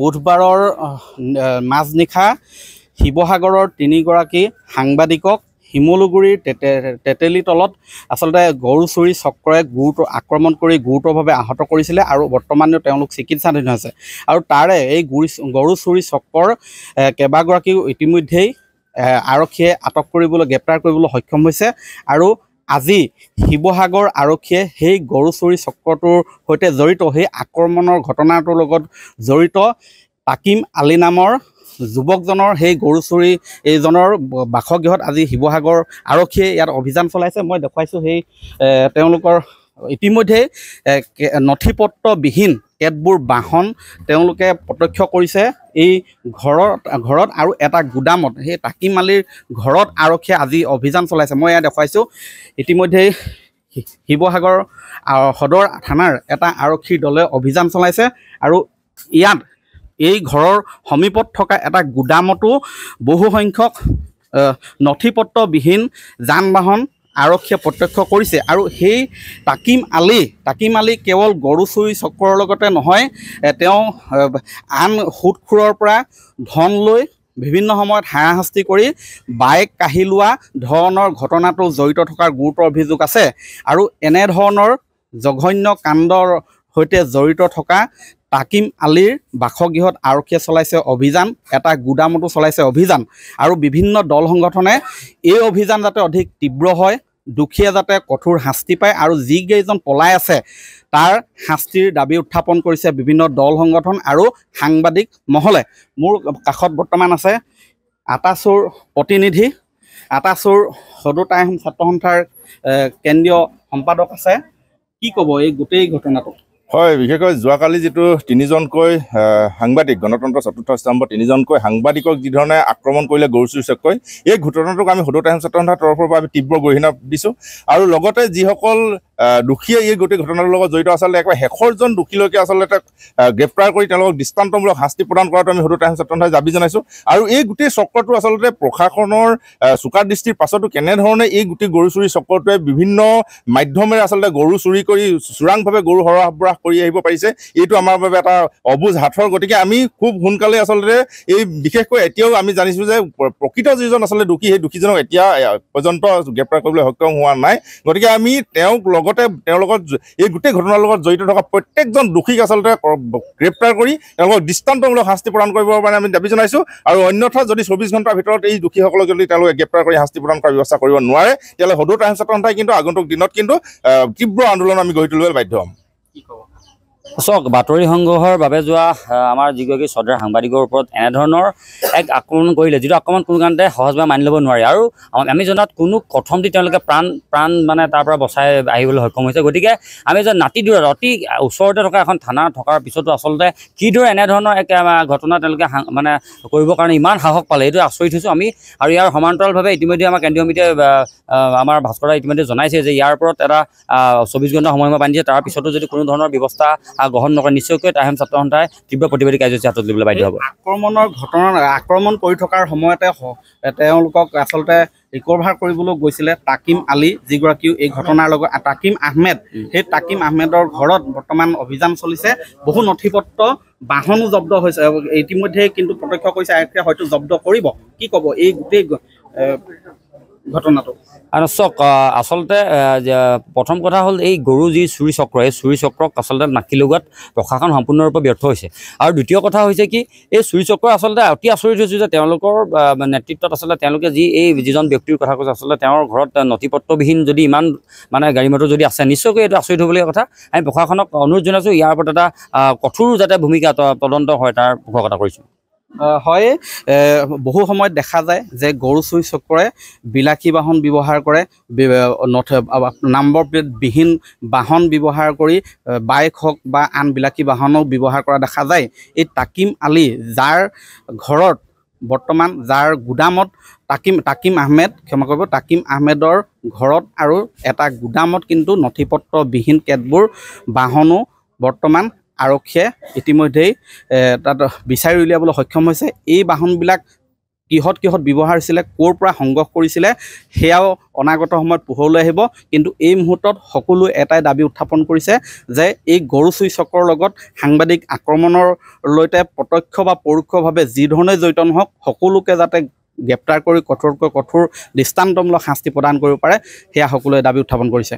বুধবাৰৰ মাজনিশা শিৱসাগৰৰ তিনিগৰাকী সাংবাদিকক শিমলুগুৰিৰ তেতে তেতেলী তলত আচলতে গৰু চুৰি চক্ৰই গুৰুতৰ আক্ৰমণ কৰি গুৰুতৰভাৱে আহত কৰিছিলে আৰু বৰ্তমানেও তেওঁলোক চিকিৎসাধীন হৈছে আৰু তাৰে এই গুৰি গৰু চুৰি চক্ৰৰ কেইবাগৰাকীও ইতিমধ্যেই আৰক্ষীয়ে আটক কৰিবলৈ গ্ৰেপ্তাৰ কৰিবলৈ সক্ষম হৈছে আৰু আজি শিৱসাগৰ আৰক্ষীয়ে সেই গৰু চুৰি চক্ৰটোৰ সৈতে জড়িত সেই আক্ৰমণৰ ঘটনাটোৰ লগত জড়িত পাকিম আলী নামৰ যুৱকজনৰ সেই গৰু চুৰি এইজনৰ বাসগৃহত আজি শিৱসাগৰ আৰক্ষীয়ে ইয়াত অভিযান চলাইছে মই দেখুৱাইছোঁ সেই তেওঁলোকৰ ইতিমধ্যেই নথিপত্ৰবিহীন কেতবোৰ বাহন তেওঁলোকে প্ৰত্যক্ষ কৰিছে এই ঘৰত ঘৰত আৰু এটা গুদামত সেই তাকিমালিৰ ঘৰত আৰক্ষীয়ে আজি অভিযান চলাইছে মই এয়া দেখুৱাইছোঁ ইতিমধ্যেই শিৱসাগৰ সদৰ থানাৰ এটা আৰক্ষীৰ দলে অভিযান চলাইছে আৰু ইয়াত এই ঘৰৰ সমীপত থকা এটা গুদামতো বহুসংখ্যক নথি পত্ৰবিহীন যান বাহন আৰক্ষীয়ে প্ৰত্যক্ষ কৰিছে আৰু সেই তাকিম আলি তাকিম আলি কেৱল গৰু চুৰি চক্ৰৰ লগতে নহয় তেওঁ আন সুতখোৰৰ পৰা ধন লৈ বিভিন্ন সময়ত হাৰাশাস্তি কৰি বাইক কাঢ়ি লোৱা ধৰণৰ ঘটনাটো জড়িত থকাৰ গুৰুতৰ অভিযোগ আছে আৰু এনেধৰণৰ জঘন্য কাণ্ডৰ সৈতে জড়িত থকা তাকিম আলীৰ বাসগৃহত আৰক্ষীয়ে চলাইছে অভিযান এটা গুদামতো চলাইছে অভিযান আৰু বিভিন্ন দল সংগঠনে এই অভিযান যাতে অধিক তীব্ৰ হয় দুখীয়ে যাতে কঠোৰ শাস্তি পায় আৰু যিকেইজন পলাই আছে তাৰ শাস্তিৰ দাবী উত্থাপন কৰিছে বিভিন্ন দল সংগঠন আৰু সাংবাদিক মহলে মোৰ কাষত বৰ্তমান আছে আটাচুৰ প্ৰতিনিধি আটাচোৰ সদুতাই ছাত্ৰ সন্থাৰ কেন্দ্ৰীয় সম্পাদক আছে কি ক'ব এই গোটেই ঘটনাটো হয় বিশেষকৈ যোৱাকালি যিটো তিনিজনকৈ সাংবাদিক গণতন্ত্ৰ চতুৰ্থ স্তম্ভ তিনিজনকৈ সাংবাদিকক যিধৰণে আক্ৰমণ কৰিলে গৰু চুচককৈ এই ঘটনাটোক আমি সদৌ টাইম চতুৰ্থাৰ তৰফৰ পৰা আমি তীব্ৰ গৰিহণা দিছোঁ আৰু লগতে যিসকল দোষীয়ে এই গোটেই ঘটনাটোৰ লগত জড়িত আচলতে একেবাৰে শেষৰজন দোষীলৈকে আচলতে গ্ৰেপ্তাৰ কৰি তেওঁলোকক দৃষ্টান্তমূলক শাস্তি প্ৰদান কৰাটো আমি সুধু টাইম ছাত্ৰ দাবী জনাইছোঁ আৰু এই গোটেই চক্ৰটো আচলতে প্ৰশাসনৰ চোকা দৃষ্টিৰ পাছতো কেনেধৰণে এই গোটেই গৰু চুৰি চক্ৰটোৱে বিভিন্ন মাধ্যমেৰে আচলতে গৰু চুৰি কৰি চোৰাংভাৱে গৰু সৰহবৰাহ কৰি আহিব পাৰিছে এইটো আমাৰ বাবে এটা অবুজ হাতৰ গতিকে আমি খুব সোনকালে আচলতে এই বিশেষকৈ এতিয়াও আমি জানিছোঁ যে প্ৰকৃত যিজন আচলতে দোষী সেই দোষীজনক এতিয়া পৰ্যন্ত গ্ৰেপ্তাৰ কৰিবলৈ সক্ষম হোৱা নাই গতিকে আমি তেওঁক লগত লগতে তেওঁ এই গোটেই ঘটনাৰ লগত জড়িত থকা প্ৰত্যেকজন দোষীক আচলতে গ্ৰেপ্তাৰ কৰি তেওঁলোকক দৃষ্টান্তমূলক শাস্তি প্ৰদান কৰিবৰ কাৰণে আমি দাবী জনাইছোঁ আৰু অন্যথা যদি চৌব্বিছ ঘণ্টাৰ ভিতৰত এই দোষীসকলক যদি তেওঁলোকে গ্ৰেপ্তাৰ কৰি শাস্তি প্ৰদান কৰাৰ ব্যৱস্থা কৰিব নোৱাৰে তেতিয়াহ'লে সদৌ ট্ৰাইম চাটন কিন্তু আগন্তুক দিনত কিন্তু তীব্ৰ আন্দোলন আমি গঢ়ি তুলিবলৈ বাধ্য হ'ম চাওক বাতৰি সংগ্ৰহৰ বাবে যোৱা আমাৰ যিগৰাকী চৰ্দাৰ সাংবাদিকৰ ওপৰত এনেধৰণৰ এক আক্ৰমণ কৰিলে যিটো আক্ৰমণ কোনো কাৰণতে সহজভাৱে মানি ল'ব নোৱাৰে আৰু আমি জনাত কোনো প্ৰথম দি তেওঁলোকে প্ৰাণ প্ৰাণ মানে তাৰ পৰা বচাই আহিবলৈ সক্ষম হৈছে গতিকে আমি যে নাতি দূৰত অতি ওচৰতে থকা এখন থানা থকাৰ পিছতো আচলতে কিদৰে এনেধৰণৰ এক ঘটনা তেওঁলোকে মানে কৰিবৰ কাৰণে ইমান সাহস পালে এইটো আচৰিত হৈছোঁ আমি আৰু ইয়াৰ সমান্তৰালভাৱে ইতিমধ্যে আমাৰ কেন্দ্ৰীয় সমিতিয়ে আমাৰ ভাস্কৰ ইতিমধ্যে জনাইছে যে ইয়াৰ ওপৰত এটা চৌব্বিছ ঘণ্টা সময়সীমা বান্ধি দিছে তাৰপিছতো যদি কোনো ধৰণৰ ব্যৱস্থা গ্ৰহণ নকৰে নিশ্চয়কৈ তাহাম ছাত্ৰ সন্থাই তীব্ৰ প্ৰতিবাদী কাৰ্যসূচী হাতত তুলিবলৈ বাধ্য হ'ব আক্ৰমণৰ ঘটনা আক্ৰমণ কৰি থকাৰ সময়তে তেওঁলোকক আচলতে ৰিকভাৰ কৰিবলৈ গৈছিলে তাকিম আলী যিগৰাকীও এই ঘটনাৰ লগত তাকিম আহমেদ সেই তাকিম আহমেদৰ ঘৰত বৰ্তমান অভিযান চলিছে বহু নথি পত্ৰ বাহনো জব্দ হৈছে ইতিমধ্যে কিন্তু প্ৰত্যক্ষ কৰিছে আয়ুক্তে হয়তো জব্দ কৰিব কি ক'ব এই গোটেই ঘটনাটো আৰু চক আচলতে প্ৰথম কথা হ'ল এই গৰু যি চুৰি চক্ৰ এই চুৰি চক্ৰক আচলতে নাকি লগোৱাত প্ৰশাসন সম্পূৰ্ণৰূপে ব্যৰ্থ হৈছে আৰু দ্বিতীয় কথা হৈছে কি এই চুৰি চক্ৰ আচলতে অতি আচৰিত হৈছোঁ যে তেওঁলোকৰ নেতৃত্বত আচলতে তেওঁলোকে যি এই যিজন ব্যক্তিৰ কথা কৈছে আচলতে তেওঁৰ ঘৰত নথি পত্ৰবিহীন যদি ইমান মানে গাড়ী মটৰ যদি আছে নিশ্চয়কৈ এইটো আচৰিত হ'বলগীয়া কথা আমি প্ৰশাসনক অনুৰোধ জনাইছোঁ ইয়াৰ ওপৰত এটা কঠোৰ যাতে ভূমিকা তদন্ত হয় তাৰ পোষকতা কৰিছোঁ হয় বহু সময়ত দেখা যায় যে গৰু চুই চকৰে বিলাসী বাহন ব্যৱহাৰ কৰে নম্বৰ প্লেটবিহীন বাহন ব্যৱহাৰ কৰি বাইক হওক বা আন বিলাসী বাহনো ব্যৱহাৰ কৰা দেখা যায় এই তাকিম আলী যাৰ ঘৰত বৰ্তমান যাৰ গুদামত তাকিম তাকিম আহমেদ ক্ষমা কৰিব তাকিম আহমেদৰ ঘৰত আৰু এটা গুদামত কিন্তু নথিপত্ৰবিহীন কেতবোৰ বাহনো বৰ্তমান আৰক্ষীয়ে ইতিমধ্যেই তাত বিচাৰি উলিয়াবলৈ সক্ষম হৈছে এই বাহনবিলাক কিহত কিহত ব্যৱহাৰ হৈছিলে ক'ৰ পৰা সংগ্ৰহ কৰিছিলে সেয়াও অনাগত সময়ত পোহৰলৈ আহিব কিন্তু এই মুহূৰ্তত সকলো এটাই দাবী উত্থাপন কৰিছে যে এই গৰু চুই চকৰ লগত সাংবাদিক আক্ৰমণৰ লৈতে প্ৰত্যক্ষ বা পৰোক্ষভাৱে যিধৰণে জড়িত নহওক সকলোকে যাতে গ্ৰেপ্তাৰ কৰি কঠোৰকৈ কঠোৰ দৃষ্টান্তমূলক শাস্তি প্ৰদান কৰিব পাৰে সেয়া সকলোৱে দাবী উত্থাপন কৰিছে